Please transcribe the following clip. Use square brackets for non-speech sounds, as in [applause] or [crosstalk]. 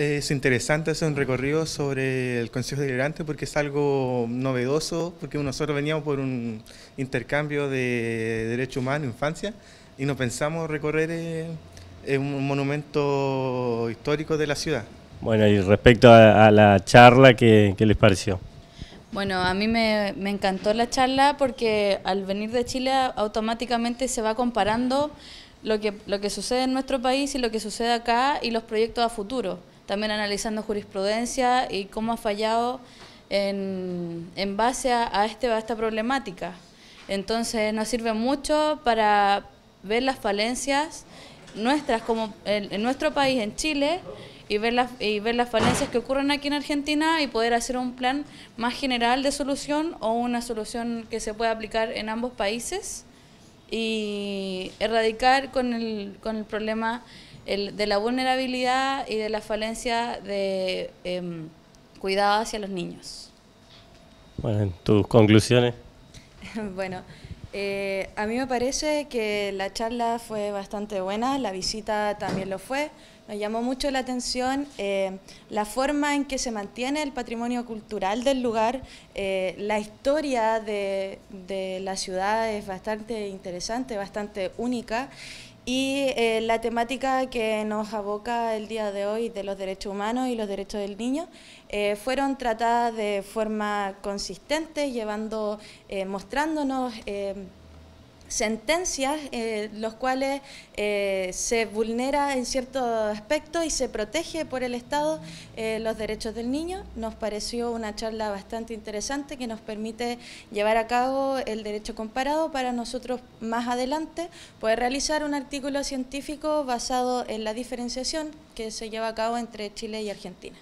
es interesante hacer un recorrido sobre el Consejo de Deliberante porque es algo novedoso, porque nosotros veníamos por un intercambio de derechos humanos, infancia, y nos pensamos recorrer eh, un monumento histórico de la ciudad. Bueno, y respecto a, la charla, ¿qué, les pareció? Bueno, a mí me, encantó la charla porque al venir de Chile automáticamente se va comparando lo que, lo que sucede en nuestro país y lo que sucede acá y los proyectos a futuro también analizando jurisprudencia y cómo ha fallado en, en base este, a, esta problemática. Entonces nos sirve mucho para ver las falencias nuestras como en, en nuestro país, en Chile, y ver, las, y ver las falencias que ocurren aquí en Argentina y poder hacer un plan más general de solución o una solución que se pueda aplicar en ambos países y erradicar con el, con el problema el, de la vulnerabilidad y de la falencia de em, cuidado hacia los niños. Bueno, tus conclusiones. [laughs] bueno. Eh, a mí me parece que la charla fue bastante buena, la visita también lo fue. me llamó mucho la atención eh, la forma en que se mantiene el patrimonio cultural del lugar. Eh, la historia de, de la ciudad es bastante interesante, bastante única y eh, la temática que nos aboca el día de hoy de los derechos humanos y los derechos del niño eh, fueron tratadas de forma consistente, llevando, eh, mostrándonos sentencias eh, los cuales eh, se vulnera en cierto aspecto y se protege por el Estado eh, los derechos del niño. Nos pareció una charla bastante interesante que nos permite llevar a cabo el derecho comparado para nosotros más adelante poder realizar un artículo científico basado en la diferenciación que se lleva a cabo entre Chile y Argentina.